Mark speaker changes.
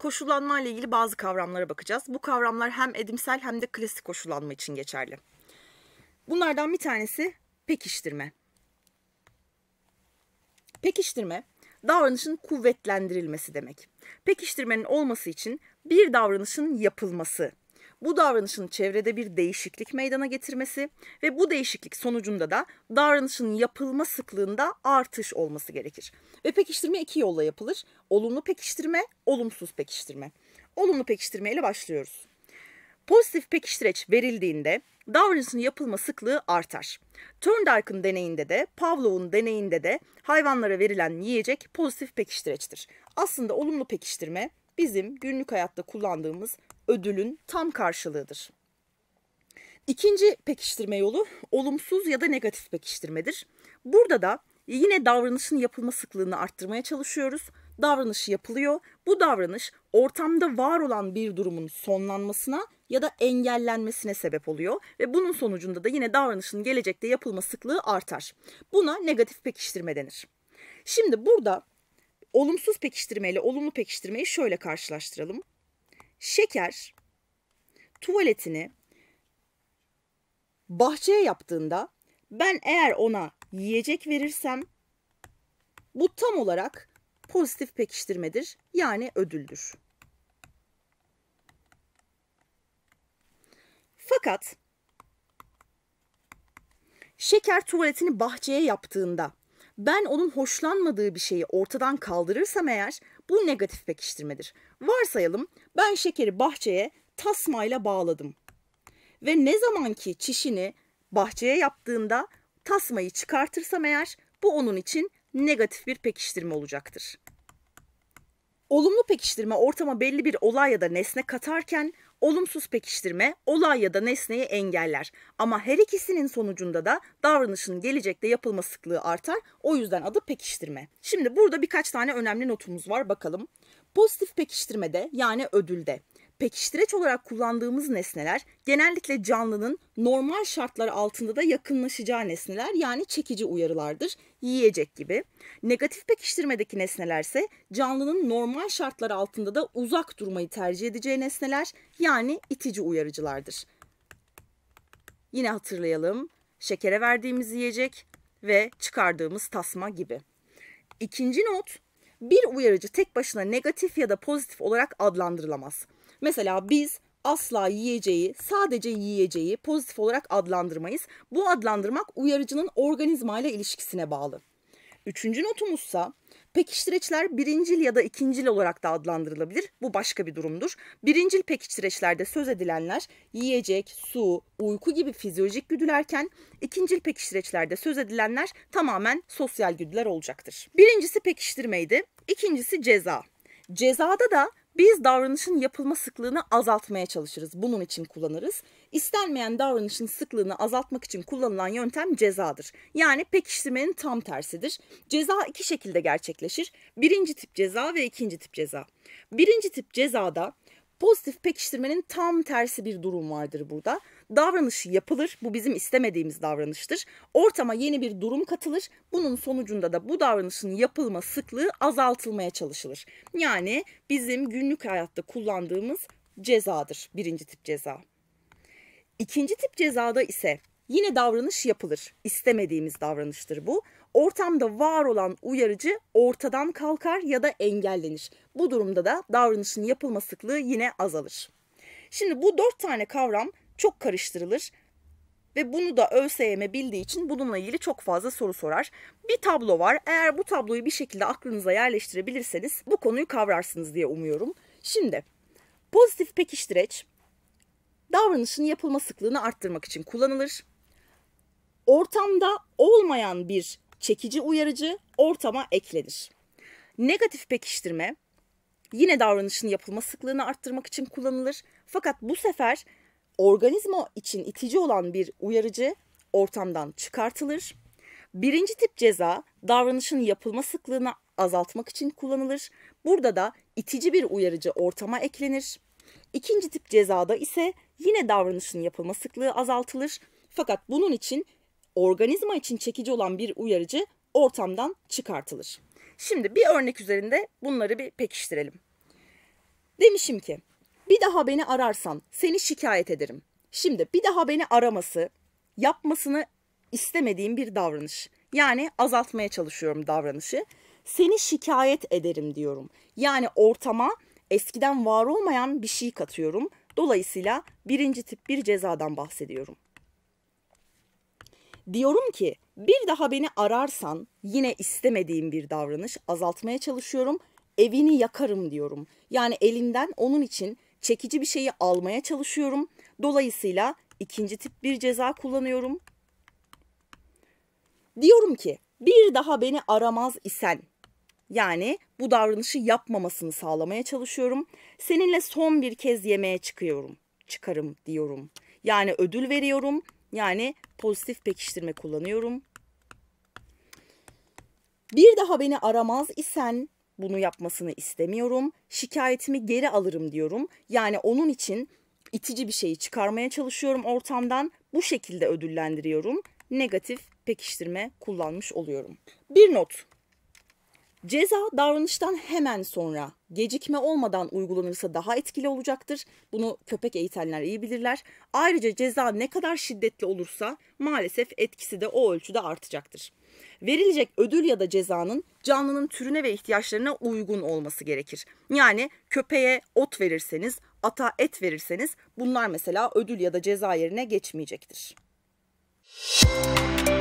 Speaker 1: koşullanma ile ilgili bazı kavramlara bakacağız. Bu kavramlar hem edimsel hem de klasik koşullanma için geçerli. Bunlardan bir tanesi pekiştirme. Pekiştirme davranışın kuvvetlendirilmesi demek. Pekiştirmenin olması için bir davranışın yapılması bu davranışın çevrede bir değişiklik meydana getirmesi ve bu değişiklik sonucunda da davranışın yapılma sıklığında artış olması gerekir. Ve pekiştirme iki yolla yapılır. Olumlu pekiştirme, olumsuz pekiştirme. Olumlu pekiştirme ile başlıyoruz. Pozitif pekiştireç verildiğinde davranışın yapılma sıklığı artar. Thorndike'ın deneyinde de Pavlov'un deneyinde de hayvanlara verilen yiyecek pozitif pekiştireçtir. Aslında olumlu pekiştirme bizim günlük hayatta kullandığımız ödülün tam karşılığıdır. İkinci pekiştirme yolu olumsuz ya da negatif pekiştirmedir. Burada da yine davranışın yapılma sıklığını arttırmaya çalışıyoruz. Davranış yapılıyor. Bu davranış ortamda var olan bir durumun sonlanmasına ya da engellenmesine sebep oluyor ve bunun sonucunda da yine davranışın gelecekte yapılma sıklığı artar. Buna negatif pekiştirme denir. Şimdi burada Olumsuz pekiştirme ile olumlu pekiştirmeyi şöyle karşılaştıralım. Şeker tuvaletini bahçeye yaptığında ben eğer ona yiyecek verirsem bu tam olarak pozitif pekiştirmedir. Yani ödüldür. Fakat şeker tuvaletini bahçeye yaptığında ben onun hoşlanmadığı bir şeyi ortadan kaldırırsam eğer bu negatif pekiştirmedir. Varsayalım ben şekeri bahçeye tasmayla bağladım. Ve ne zamanki çişini bahçeye yaptığında tasmayı çıkartırsam eğer bu onun için negatif bir pekiştirme olacaktır. Olumlu pekiştirme ortama belli bir olay ya da nesne katarken olumsuz pekiştirme olay ya da nesneyi engeller. Ama her ikisinin sonucunda da davranışın gelecekte yapılma sıklığı artar. O yüzden adı pekiştirme. Şimdi burada birkaç tane önemli notumuz var bakalım. Pozitif pekiştirmede yani ödülde Pekiştireç olarak kullandığımız nesneler genellikle canlının normal şartlar altında da yakınlaşacağı nesneler yani çekici uyarılardır, yiyecek gibi. Negatif pekiştirmedeki nesnelerse canlının normal şartlar altında da uzak durmayı tercih edeceği nesneler yani itici uyarıcılardır. Yine hatırlayalım. Şekere verdiğimiz yiyecek ve çıkardığımız tasma gibi. İkinci not, bir uyarıcı tek başına negatif ya da pozitif olarak adlandırılamaz. Mesela biz asla yiyeceği, sadece yiyeceği pozitif olarak adlandırmayız. Bu adlandırmak uyarıcının organizmayla ilişkisine bağlı. Üçüncü notumuzsa pekiştireçler birincil ya da ikincil olarak da adlandırılabilir. Bu başka bir durumdur. Birincil pekiştireçlerde söz edilenler yiyecek, su, uyku gibi fizyolojik güdülerken ikincil pekiştireçlerde söz edilenler tamamen sosyal güdüler olacaktır. Birincisi pekiştirmeydi, ikincisi ceza. Cezada da biz davranışın yapılma sıklığını azaltmaya çalışırız. Bunun için kullanırız. İstenmeyen davranışın sıklığını azaltmak için kullanılan yöntem cezadır. Yani pekiştirmenin tam tersidir. Ceza iki şekilde gerçekleşir. Birinci tip ceza ve ikinci tip ceza. Birinci tip cezada pozitif pekiştirmenin tam tersi bir durum vardır burada davranışı yapılır. Bu bizim istemediğimiz davranıştır. Ortama yeni bir durum katılır. Bunun sonucunda da bu davranışın yapılma sıklığı azaltılmaya çalışılır. Yani bizim günlük hayatta kullandığımız cezadır birinci tip ceza. İkinci tip cezada ise yine davranış yapılır. İstemediğimiz davranıştır bu. Ortamda var olan uyarıcı ortadan kalkar ya da engellenir. Bu durumda da davranışın yapılma sıklığı yine azalır. Şimdi bu dört tane kavram çok karıştırılır ve bunu da ÖSYM bildiği için bununla ilgili çok fazla soru sorar. Bir tablo var. Eğer bu tabloyu bir şekilde aklınıza yerleştirebilirseniz bu konuyu kavrarsınız diye umuyorum. Şimdi pozitif pekiştireç davranışın yapılma sıklığını arttırmak için kullanılır. Ortamda olmayan bir çekici uyarıcı ortama eklenir. Negatif pekiştirme yine davranışın yapılma sıklığını arttırmak için kullanılır. Fakat bu sefer organizma için itici olan bir uyarıcı ortamdan çıkartılır. Birinci tip ceza davranışın yapılma sıklığını azaltmak için kullanılır. Burada da itici bir uyarıcı ortama eklenir. İkinci tip cezada ise yine davranışın yapılma sıklığı azaltılır. Fakat bunun için organizma için çekici olan bir uyarıcı ortamdan çıkartılır. Şimdi bir örnek üzerinde bunları bir pekiştirelim. Demişim ki bir daha beni ararsan seni şikayet ederim. Şimdi bir daha beni araması yapmasını istemediğim bir davranış. Yani azaltmaya çalışıyorum davranışı. Seni şikayet ederim diyorum. Yani ortama eskiden var olmayan bir şey katıyorum. Dolayısıyla birinci tip bir cezadan bahsediyorum. Diyorum ki bir daha beni ararsan yine istemediğim bir davranış azaltmaya çalışıyorum. Evini yakarım diyorum. Yani elinden onun için çekici bir şeyi almaya çalışıyorum. Dolayısıyla ikinci tip bir ceza kullanıyorum. Diyorum ki bir daha beni aramaz isen yani bu davranışı yapmamasını sağlamaya çalışıyorum. Seninle son bir kez yemeğe çıkıyorum. Çıkarım diyorum. Yani ödül veriyorum. Yani pozitif pekiştirme kullanıyorum. Bir daha beni aramaz isen bunu yapmasını istemiyorum. Şikayetimi geri alırım diyorum. Yani onun için itici bir şeyi çıkarmaya çalışıyorum ortamdan. Bu şekilde ödüllendiriyorum. Negatif pekiştirme kullanmış oluyorum. Bir not Ceza davranıştan hemen sonra gecikme olmadan uygulanırsa daha etkili olacaktır. Bunu köpek eğitenler iyi bilirler. Ayrıca ceza ne kadar şiddetli olursa maalesef etkisi de o ölçüde artacaktır. Verilecek ödül ya da cezanın canlının türüne ve ihtiyaçlarına uygun olması gerekir. Yani köpeğe ot verirseniz, ata et verirseniz bunlar mesela ödül ya da ceza yerine geçmeyecektir. Müzik